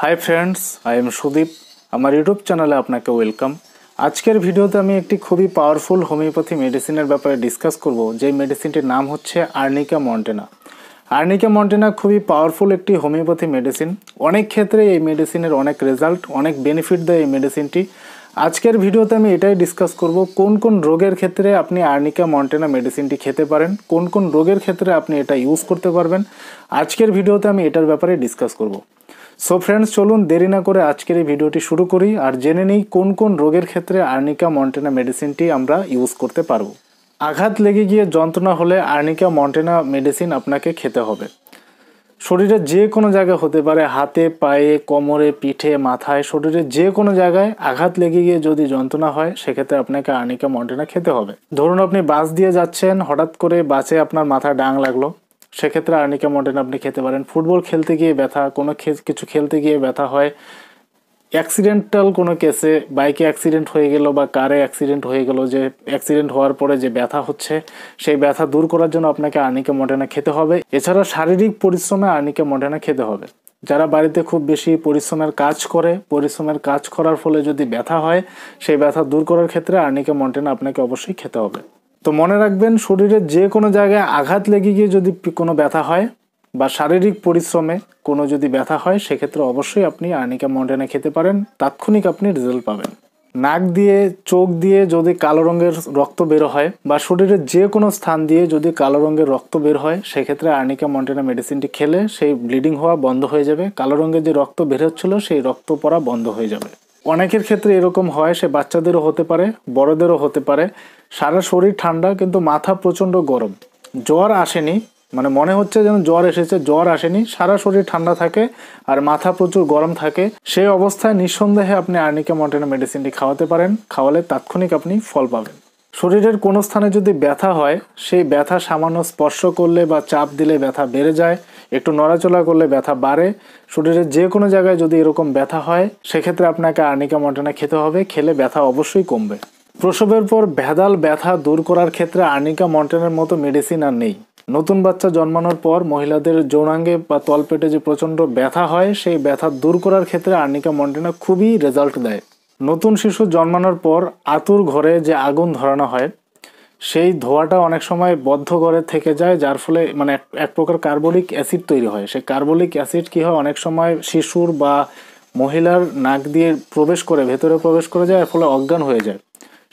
high friends I am Sudip আমার YouTube চ্যানেলে আপনাকে ওয়েলকাম আজকের ভিডিওতে আমি একটি খুবই পাওয়ারফুল হোমিওপ্যাথি মেডিসিনের ব্যাপারে ডিসকাস করব যে মেডিসিনটির নাম হচ্ছে আর্নিকা মন্টেনা আর্নিকা মন্টেনা খুবই পাওয়ারফুল একটি হোমিওপ্যাথি মেডিসিন অনেক ক্ষেত্রে এই মেডিসিনের অনেক রেজাল্ট অনেক বেনিফিট দেয় এই মেডিসিনটি আজকের ভিডিওতে আমি এটাই ডিসকাস করব কোন কোন রোগের ক্ষেত্রে আপনি আর্নিকা মন্টেনা মেডিসিনটি খেতে পারেন কোন কোন রোগের ক্ষেত্রে আপনি এটা ইউজ করতে পারবেন আজকের ভিডিওতে আমি এটার ব্যাপারে ডিসকাস করব সো ফ্রেন্ডস চলুন দেরি না করে আজকের এই ভিডিওটি শুরু করি আর জেনে নিই কোন কোন রোগের ক্ষেত্রে আর্নিকা মন্টেনা মেডিসিনটি আমরা ইউজ করতে পারবো আঘাত লেগে গিয়ে যন্ত্রণা হলে আর্নিকা মন্টেনা মেডিসিন আপনাকে খেতে হবে শরীরে যে কোনো জায়গায় হতে পারে হাতে পায়ে কোমরে পিঠে মাথায় শরীরে যে কোনো জায়গায় আঘাত লেগে গিয়ে যদি যন্ত্রণা হয় সেক্ষেত্রে আপনাকে আর্নিকা মন্টেনা খেতে হবে ধরুন আপনি বাস দিয়ে যাচ্ছেন হঠাৎ করে বাসে আপনার মাথা ডাং লাগলো সেক্ষেত্রে আর্নিকা মডেন আপনি খেতে পারেন ফুটবল খেলতে গিয়ে ব্যথা কোনো কিছু খেলতে গিয়ে ব্যথা হয় অ্যাক্সিডেন্টাল কোনো কেসে বাইকে অ্যাক্সিডেন্ট হয়ে গেল বা কারে অ্যাক্সিডেন্ট হয়ে গেল যে অ্যাক্সিডেন্ট হওয়ার পরে যে ব্যথা হচ্ছে সেই ব্যথা দূর করার জন্য আপনাকে আর্নিকা মডেনা খেতে হবে এছাড়া শারীরিক পরিশ্রমে আর্নিকা মডেনা খেতে হবে যারা বাড়িতে খুব বেশি পরিশ্রমের কাজ করে পরিশ্রমের কাজ করার ফলে যদি ব্যথা হয় সেই ব্যথা দূর করার ক্ষেত্রে আর্নিকা মন্টেন আপনাকে অবশ্যই খেতে হবে তো মনে রাখবেন শরীরের যে কোনো জায়গায় আঘাত লেগে গিয়ে যদি কোনো ব্যথা হয় বা শারীরিক পরিশ্রমে কোনো যদি ব্যথা হয় সেক্ষেত্রে অবশ্যই আপনি আর্নিকা মন্ডেনে খেতে পারেন তাৎক্ষণিক আপনি রেজাল্ট পাবেন নাক দিয়ে চোখ দিয়ে যদি কালো রঙের রক্ত বের হয় বা শরীরের যে কোনো স্থান দিয়ে যদি কালো রঙের রক্ত বের হয় সেক্ষেত্রে আর্নিকা মন্টেনা মেডিসিনটি খেলে সেই ব্লিডিং হওয়া বন্ধ হয়ে যাবে কালো রঙের যে রক্ত বের হচ্ছিল সেই রক্ত পড়া বন্ধ হয়ে যাবে অনেকের ক্ষেত্রে এরকম হয় সে বাচ্চাদেরও হতে পারে বড়দেরও হতে পারে সারা শরীর ঠান্ডা কিন্তু মাথা প্রচণ্ড গরম জ্বর আসেনি মানে মনে হচ্ছে যেন জ্বর এসেছে জ্বর আসেনি সারা শরীর ঠান্ডা থাকে আর মাথা প্রচুর গরম থাকে সেই অবস্থায় নিঃসন্দেহে আপনি আর্নিকা মন্টেনা মেডিসিনটি খাওয়াতে পারেন খাওয়ালে তাৎক্ষণিক আপনি ফল পাবেন শরীরের কোনো স্থানে যদি ব্যথা হয় সেই ব্যথা সামান্য স্পর্শ করলে বা চাপ দিলে ব্যথা বেড়ে যায় একটু নড়াচড়া করলে ব্যথা বাড়ে শরীরের যে কোনো জায়গায় যদি এরকম ব্যথা হয় সেক্ষেত্রে আপনাকে আর্নিকা মটানা খেতে হবে খেলে ব্যথা অবশ্যই কমবে প্রসবের পর ভেদাল ব্যথা দূর করার ক্ষেত্রে আর্নিকা মন্টেনের মতো মেডিসিন আর নেই নতুন বাচ্চা জন্মানোর পর মহিলাদের যৌনাঙ্গে বা তলপেটে যে প্রচণ্ড ব্যথা হয় সেই ব্যথা দূর করার ক্ষেত্রে আর্নিকা মন্টেনা খুবই রেজাল্ট দেয় নতুন শিশু জন্মানোর পর আতুর ঘরে যে আগুন ধরানো হয় সেই ধোঁয়াটা অনেক সময় বদ্ধ করে থেকে যায় যার ফলে মানে এক প্রকার কার্বলিক অ্যাসিড তৈরি হয় সেই কার্বলিক অ্যাসিড কী হয় অনেক সময় শিশুর বা মহিলার নাক দিয়ে প্রবেশ করে ভেতরে প্রবেশ করে যায় এর ফলে অজ্ঞান হয়ে যায়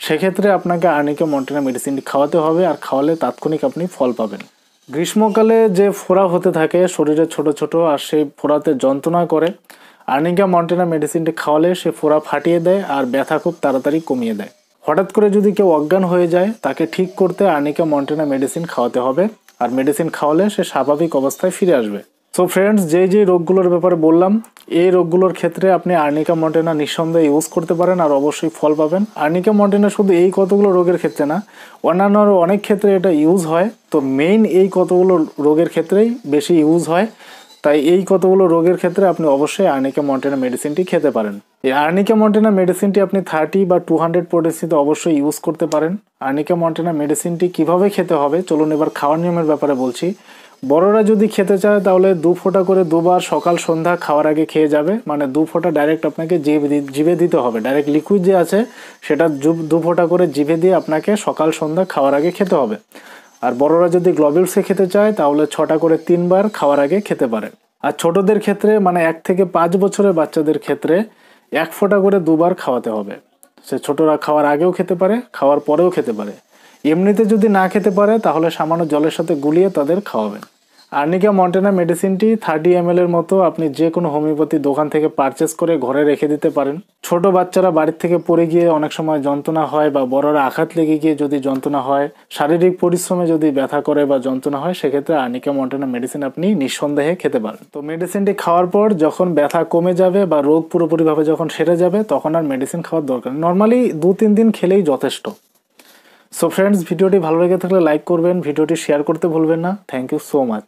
সেক্ষেত্রে আপনাকে আর্নিকে মন্টেনা মেডিসিনটি খাওয়াতে হবে আর খাওয়ালে তাৎক্ষণিক আপনি ফল পাবেন গ্রীষ্মকালে যে ফোড়া হতে থাকে শরীরে ছোট ছোট আর সেই ফোড়াতে যন্ত্রণা করে আর্নিকা মন্টেনা মেডিসিনটি খাওয়ালে সে ফোড়া ফাটিয়ে দেয় আর ব্যথা খুব তাড়াতাড়ি কমিয়ে দেয় হঠাৎ করে যদি কেউ অজ্ঞান হয়ে যায় তাকে ঠিক করতে আর্নিকা মন্টেনা মেডিসিন খাওয়াতে হবে আর মেডিসিন খাওয়ালে সে স্বাভাবিক অবস্থায় ফিরে আসবে সো ফ্রেন্ডস যে যে রোগগুলোর ব্যাপারে বললাম এই রোগগুলোর ক্ষেত্রে আপনি আর্নিকা মন্টেনা নিঃসন্দেহে ইউজ করতে পারেন আর অবশ্যই ফল পাবেন আর্নিকা মন্টেনা শুধু এই কতগুলো রোগের ক্ষেত্রে না অন্যান্য অনেক ক্ষেত্রে এটা ইউজ হয় তো মেইন এই কতগুলো রোগের ক্ষেত্রেই বেশি ইউজ হয় তাই এই কতগুলো রোগের ক্ষেত্রে আপনি অবশ্যই আর্নিকা মন্টেনা মেডিসিনটি খেতে পারেন এই আর্নিকা মন্টেনা মেডিসিনটি আপনি থার্টি বা টু হান্ড্রেড পোটেন্সিতে অবশ্যই ইউজ করতে পারেন আর্নিকা মন্টেনা মেডিসিনটি কিভাবে খেতে হবে চলুন এবার খাওয়ার নিয়মের ব্যাপারে বলছি বড়রা যদি খেতে চায় তাহলে দু ফোঁটা করে দুবার সকাল সন্ধ্যা খাওয়ার আগে খেয়ে যাবে মানে দু ফোঁটা ডাইরেক্ট আপনাকে জিভে জিভে দিতে হবে ডাইরেক্ট লিকুইড যে আছে সেটা দু ফোঁটা করে জিভে দিয়ে আপনাকে সকাল সন্ধ্যা খাওয়ার আগে খেতে হবে আর বড়রা যদি গ্লোবিলসে খেতে চায় তাহলে ছটা করে তিনবার খাওয়ার আগে খেতে পারে আর ছোটদের ক্ষেত্রে মানে এক থেকে পাঁচ বছরের বাচ্চাদের ক্ষেত্রে এক ফোঁটা করে দুবার খাওয়াতে হবে সে ছোটরা খাওয়ার আগেও খেতে পারে খাওয়ার পরেও খেতে পারে এমনিতে যদি না খেতে পারে তাহলে সামান্য জলের সাথে গুলিয়ে তাদের খাওয়াবেন আর্নিকা মন্টেনা মেডিসিনটি থার্টি এম এর মতো আপনি যে কোনো হোমিওপ্যাথি দোকান থেকে পারচেস করে ঘরে রেখে দিতে পারেন ছোট বাচ্চারা বাড়ির থেকে পড়ে গিয়ে অনেক সময় যন্ত্রণা হয় বা বড়রা আঘাত লেগে গিয়ে যদি যন্ত্রণা হয় শারীরিক পরিশ্রমে যদি ব্যথা করে বা যন্ত্রণা হয় সেক্ষেত্রে আর্নিকা মন্টেনা মেডিসিন আপনি নিঃসন্দেহে খেতে পারেন তো মেডিসিনটি খাওয়ার পর যখন ব্যথা কমে যাবে বা রোগ পুরোপুরিভাবে যখন সেরে যাবে তখন আর মেডিসিন খাওয়ার দরকার নর্মালি দু তিন দিন খেলেই যথেষ্ট সো ফ্রেন্ডস ভিডিওটি ভালো লেগে থাকলে লাইক করবেন ভিডিওটি শেয়ার করতে ভুলবেন না থ্যাংক ইউ সো মাচ